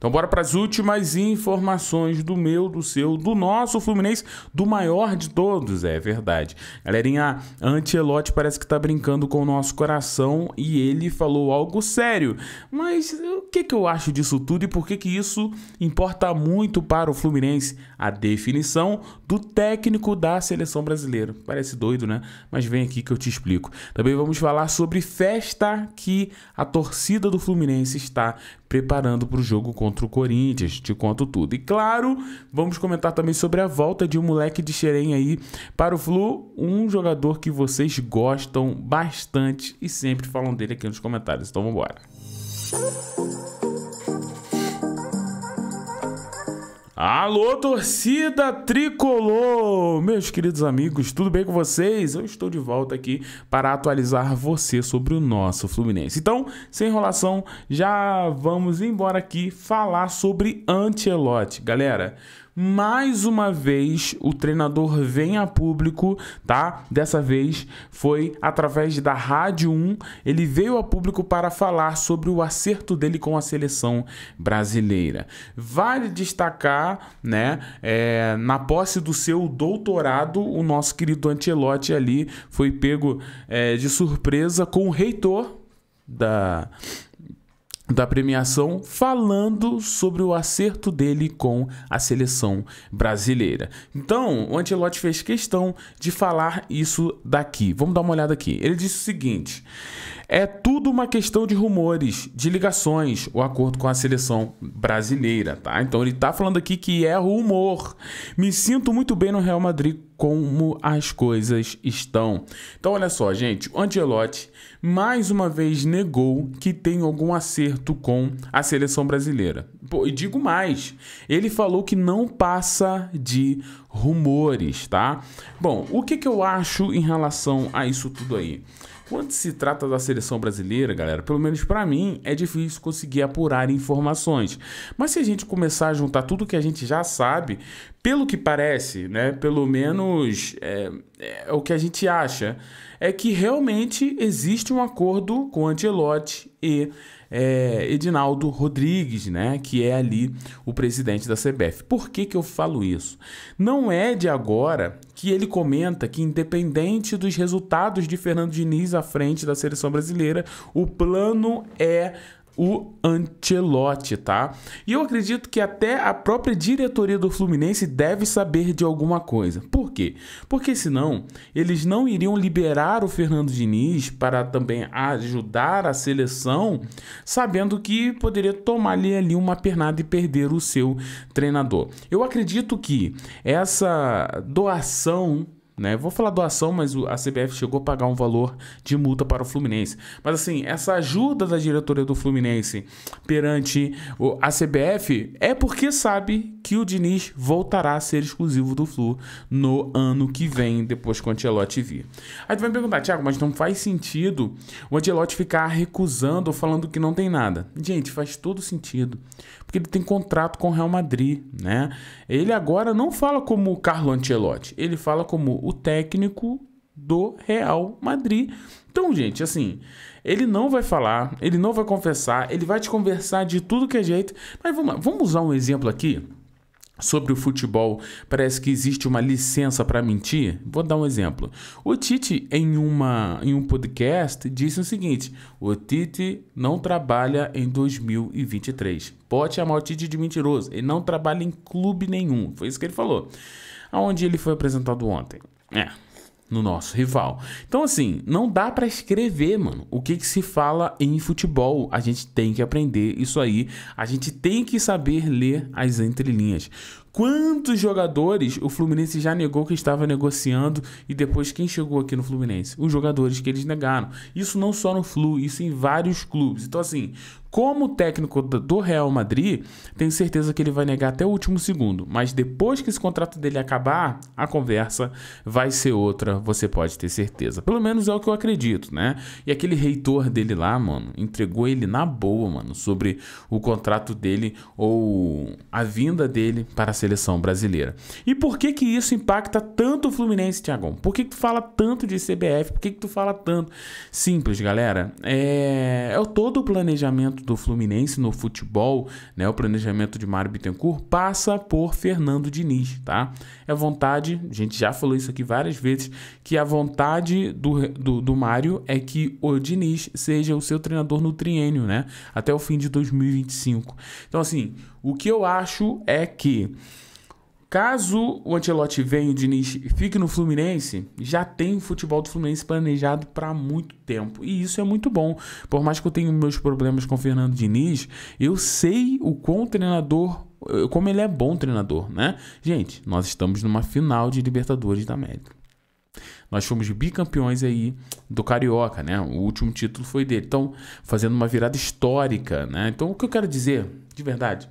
Então bora para as últimas informações do meu, do seu, do nosso Fluminense, do maior de todos, é verdade. Galerinha, Antelote parece que tá brincando com o nosso coração e ele falou algo sério. Mas o que que eu acho disso tudo e por que que isso importa muito para o Fluminense? a definição do técnico da seleção brasileira. Parece doido, né? Mas vem aqui que eu te explico. Também vamos falar sobre festa que a torcida do Fluminense está preparando para o jogo contra o Corinthians. Te conto tudo. E claro, vamos comentar também sobre a volta de um moleque de Xerém aí para o Flu, um jogador que vocês gostam bastante e sempre falam dele aqui nos comentários. Então vamos embora. Alô, torcida tricolor! Meus queridos amigos, tudo bem com vocês? Eu estou de volta aqui para atualizar você sobre o nosso Fluminense. Então, sem enrolação, já vamos embora aqui falar sobre Antelote. Galera, mais uma vez, o treinador vem a público, tá? Dessa vez foi através da Rádio 1. Ele veio a público para falar sobre o acerto dele com a seleção brasileira. Vale destacar, né? É, na posse do seu doutorado, o nosso querido Antelote ali foi pego é, de surpresa com o reitor da da premiação falando sobre o acerto dele com a seleção brasileira. Então, o Antelote fez questão de falar isso daqui. Vamos dar uma olhada aqui. Ele disse o seguinte: é tudo uma questão de rumores, de ligações, o acordo com a seleção brasileira, tá? Então ele tá falando aqui que é rumor. Me sinto muito bem no Real Madrid como as coisas estão. Então olha só, gente, o Angelotti mais uma vez negou que tem algum acerto com a seleção brasileira. Pô, e digo mais, ele falou que não passa de rumores, tá? Bom, o que, que eu acho em relação a isso tudo aí? Quando se trata da seleção brasileira, galera, pelo menos para mim, é difícil conseguir apurar informações. Mas se a gente começar a juntar tudo que a gente já sabe, pelo que parece, né, pelo menos é, é o que a gente acha, é que realmente existe um acordo com Ancelotti e é, Edinaldo Rodrigues, né, que é ali o presidente da CBF. Por que, que eu falo isso? Não é de agora que ele comenta que, independente dos resultados de Fernando Diniz à frente da seleção brasileira, o plano é o Ancelotti, tá? E eu acredito que até a própria diretoria do Fluminense deve saber de alguma coisa. Por quê? Porque senão eles não iriam liberar o Fernando Diniz para também ajudar a seleção, sabendo que poderia tomar-lhe ali uma pernada e perder o seu treinador. Eu acredito que essa doação né? Vou falar doação, mas a CBF chegou a pagar um valor de multa para o Fluminense. Mas assim, essa ajuda da diretoria do Fluminense perante a CBF é porque sabe que o Diniz voltará a ser exclusivo do Flu no ano que vem, depois que o Antelote vir. Aí tu vai me perguntar, Thiago, mas não faz sentido o Antelote ficar recusando ou falando que não tem nada. Gente, faz todo sentido porque ele tem contrato com o Real Madrid, né? Ele agora não fala como Carlo Ancelotti, ele fala como o técnico do Real Madrid. Então, gente, assim, ele não vai falar, ele não vai confessar, ele vai te conversar de tudo que é jeito, mas vamos, vamos usar um exemplo aqui sobre o futebol parece que existe uma licença para mentir. Vou dar um exemplo. O Tite, em, uma, em um podcast, disse o seguinte: o Tite não trabalha em 2023. Pode chamar o Tite de mentiroso. Ele não trabalha em clube nenhum. Foi isso que ele falou. Aonde ele foi apresentado ontem. É no nosso rival. Então, assim, não dá para escrever, mano, o que, que se fala em futebol. A gente tem que aprender isso aí. A gente tem que saber ler as entrelinhas. Quantos jogadores o Fluminense já negou que estava negociando e depois quem chegou aqui no Fluminense? Os jogadores que eles negaram. Isso não só no Flu, isso em vários clubes. Então, assim, como técnico do Real Madrid, tenho certeza que ele vai negar até o último segundo. Mas depois que esse contrato dele acabar, a conversa vai ser outra, você pode ter certeza. Pelo menos é o que eu acredito, né? E aquele reitor dele lá, mano, entregou ele na boa, mano, sobre o contrato dele ou a vinda dele para seleção brasileira. E por que que isso impacta tanto o Fluminense, Tiagão? Por que, que tu fala tanto de CBF? Por que, que tu fala tanto? Simples, galera. É, é todo o planejamento do Fluminense no futebol, né? O planejamento de Mário Bittencourt passa por Fernando Diniz, tá? É vontade, a gente já falou isso aqui várias vezes, que a vontade do, do, do Mário é que o Diniz seja o seu treinador no triênio, né? Até o fim de 2025. Então, assim, o que eu acho é que caso o Antelote venha e o Diniz fique no Fluminense, já tem o futebol do Fluminense planejado para muito tempo. E isso é muito bom. Por mais que eu tenha meus problemas com o Fernando Diniz, eu sei o quão treinador eh, como ele é bom treinador, né? Gente, nós estamos numa final de Libertadores da América. Nós fomos bicampeões aí do Carioca, né? O último título foi dele. Então, fazendo uma virada histórica, né? Então, o que eu quero dizer de verdade.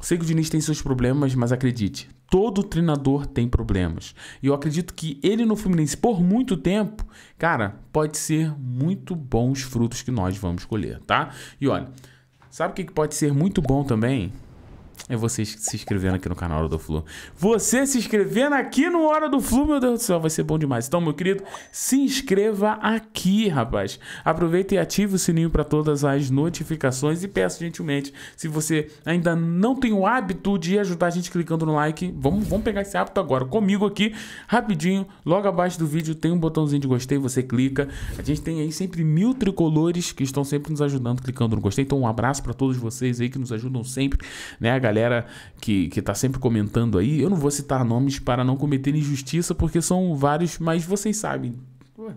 Sei que o Diniz tem seus problemas, mas acredite, todo treinador tem problemas. E eu acredito que ele no Fluminense, por muito tempo, cara, pode ser muito bons frutos que nós vamos colher, tá? E olha, sabe o que pode ser muito bom também? é você se inscrevendo aqui no canal Hora do Flu. Você se inscrevendo aqui no Hora do Flu, meu Deus do céu, vai ser bom demais. Então, meu querido, se inscreva aqui, rapaz. Aproveita e ative o sininho para todas as notificações e peço gentilmente, se você ainda não tem o hábito de ajudar a gente clicando no like, vamos, vamos pegar esse hábito agora comigo aqui, rapidinho, logo abaixo do vídeo tem um botãozinho de gostei, você clica. A gente tem aí sempre mil tricolores que estão sempre nos ajudando clicando no gostei. Então, um abraço para todos vocês aí que nos ajudam sempre, né, galera? galera que, que tá sempre comentando aí, eu não vou citar nomes para não cometer injustiça, porque são vários, mas vocês sabem. Ué,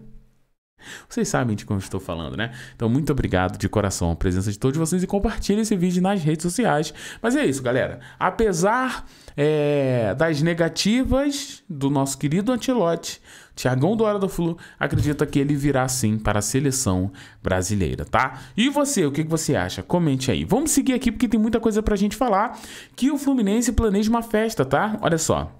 vocês sabem de como estou falando, né? Então, muito obrigado de coração a presença de todos vocês e compartilhe esse vídeo nas redes sociais. Mas é isso, galera. Apesar é, das negativas do nosso querido Antilote, Tiagão do Hora do Flu acredita que ele virá sim para a seleção brasileira, tá? E você, o que você acha? Comente aí. Vamos seguir aqui porque tem muita coisa pra gente falar. Que o Fluminense planeja uma festa, tá? Olha só.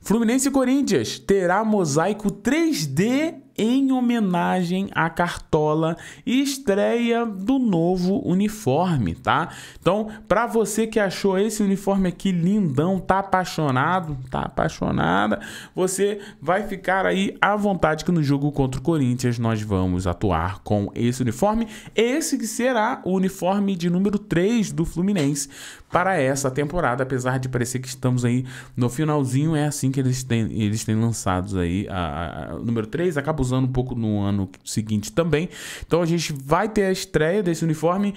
Fluminense e Corinthians terá mosaico 3D em homenagem à Cartola e estreia do novo uniforme, tá? Então, para você que achou esse uniforme aqui lindão, tá apaixonado, tá apaixonada, você vai ficar aí à vontade que no jogo contra o Corinthians nós vamos atuar com esse uniforme, esse que será o uniforme de número 3 do Fluminense para essa temporada, apesar de parecer que estamos aí no finalzinho, é assim que eles têm, eles têm lançados aí a, a, a número 3, acabou usando um pouco no ano seguinte também. Então a gente vai ter a estreia desse uniforme.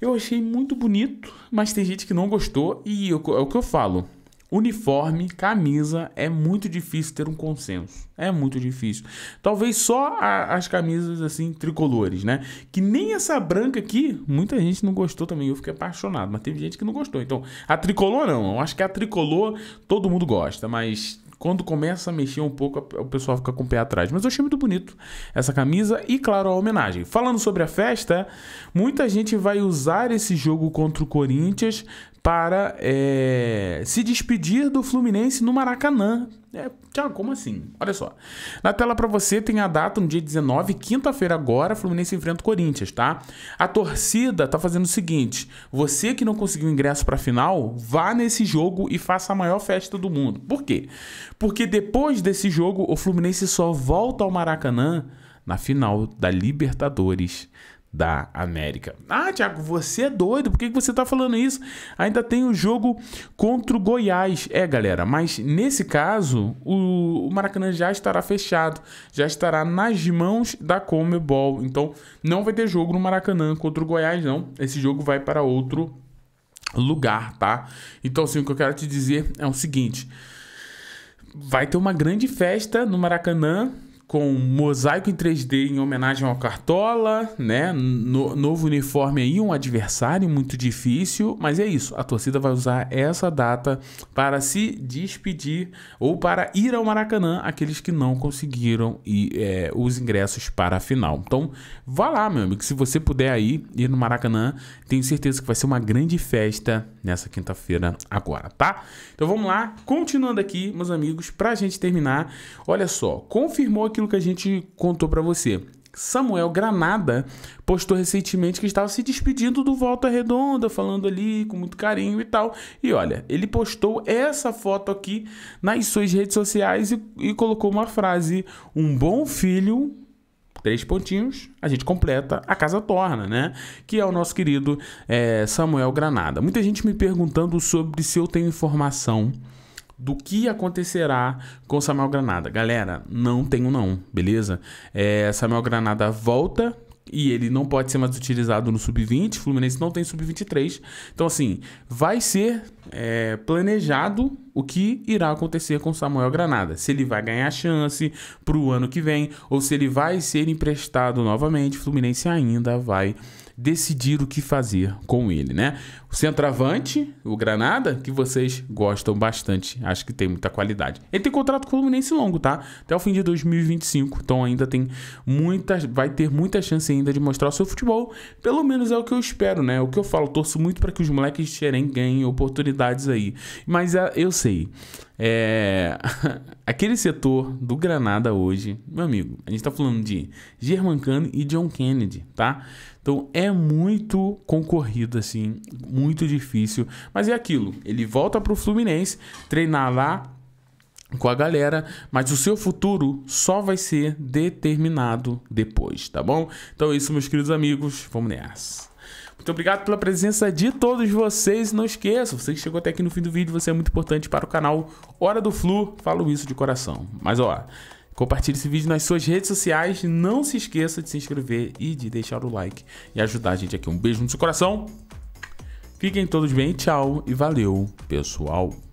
Eu achei muito bonito, mas tem gente que não gostou e eu, é o que eu falo. Uniforme, camisa, é muito difícil ter um consenso. É muito difícil. Talvez só a, as camisas assim, tricolores, né? Que nem essa branca aqui, muita gente não gostou também. Eu fiquei apaixonado, mas teve gente que não gostou. Então, a tricolor não. Eu acho que a tricolor todo mundo gosta, mas quando começa a mexer um pouco, o pessoal fica com o pé atrás. Mas eu achei muito bonito essa camisa e, claro, a homenagem. Falando sobre a festa, muita gente vai usar esse jogo contra o Corinthians para é, se despedir do Fluminense no Maracanã. É, Tiago, como assim? Olha só. Na tela para você tem a data no dia 19, quinta-feira agora, Fluminense enfrenta o Corinthians, tá? A torcida tá fazendo o seguinte: você que não conseguiu ingresso para a final, vá nesse jogo e faça a maior festa do mundo. Por quê? Porque depois desse jogo o Fluminense só volta ao Maracanã na final da Libertadores da América. Ah, Thiago, você é doido, por que você está falando isso? Ainda tem o jogo contra o Goiás. É, galera, mas nesse caso, o, Maracanã já estará fechado, já estará nas mãos da Comebol. Então, não vai ter jogo no Maracanã contra o Goiás, não. Esse jogo vai para outro lugar, tá? Então, assim, o que eu quero te dizer é o seguinte. Vai ter uma grande festa no Maracanã com mosaico em 3D em homenagem ao Cartola, né? No, novo uniforme aí, um adversário muito difícil, mas é isso. A torcida vai usar essa data para se despedir ou para ir ao Maracanã aqueles que não conseguiram e é, os ingressos para a final. Então, vá lá, meu amigo, se você puder aí ir no Maracanã, tenho certeza que vai ser uma grande festa nessa quinta-feira agora, tá? Então vamos lá, continuando aqui, meus amigos, para a gente terminar, olha só, confirmou aquilo que a gente contou para você. Samuel Granada postou recentemente que estava se despedindo do Volta Redonda, falando ali com muito carinho e tal. E olha, ele postou essa foto aqui nas suas redes sociais e, e colocou uma frase: Um bom filho três pontinhos, a gente completa, a casa torna, né? Que é o nosso querido é, Samuel Granada. Muita gente me perguntando sobre se eu tenho informação do que acontecerá com Samuel Granada. Galera, não tenho não, beleza? É, Samuel Granada volta e ele não pode ser mais utilizado no sub-20. Fluminense não tem sub-23. Então, assim, vai ser é, planejado o que irá acontecer com Samuel Granada. Se ele vai ganhar chance para o ano que vem ou se ele vai ser emprestado novamente, Fluminense ainda vai decidir o que fazer com ele, né? O centroavante, o Granada, que vocês gostam bastante, acho que tem muita qualidade. Ele tem contrato com o Fluminense longo, tá? Até o fim de 2025, então ainda tem muita, vai ter muita chance ainda de mostrar o seu futebol, pelo menos é o que eu espero, né? O que eu falo, torço muito para que os moleques de Xerém ganhem oportunidades aí. Mas é, eu sei, é... Aquele setor do Granada hoje, meu amigo, a gente está falando de Germancano e John Kennedy, tá? Então é muito concorrido, assim, muito difícil. Mas é aquilo, ele volta para o Fluminense, treinar lá, com a galera, mas o seu futuro só vai ser determinado depois, tá bom? Então é isso, meus queridos amigos, vamos nessa. Muito obrigado pela presença de todos vocês. Não esqueça, você que chegou até aqui no fim do vídeo, você é muito importante para o canal Hora do Flu. Falo isso de coração. Mas ó, compartilhe esse vídeo nas suas redes sociais. Não se esqueça de se inscrever e de deixar o like e ajudar a gente aqui. Um beijo no seu coração. Fiquem todos bem, tchau e valeu, pessoal.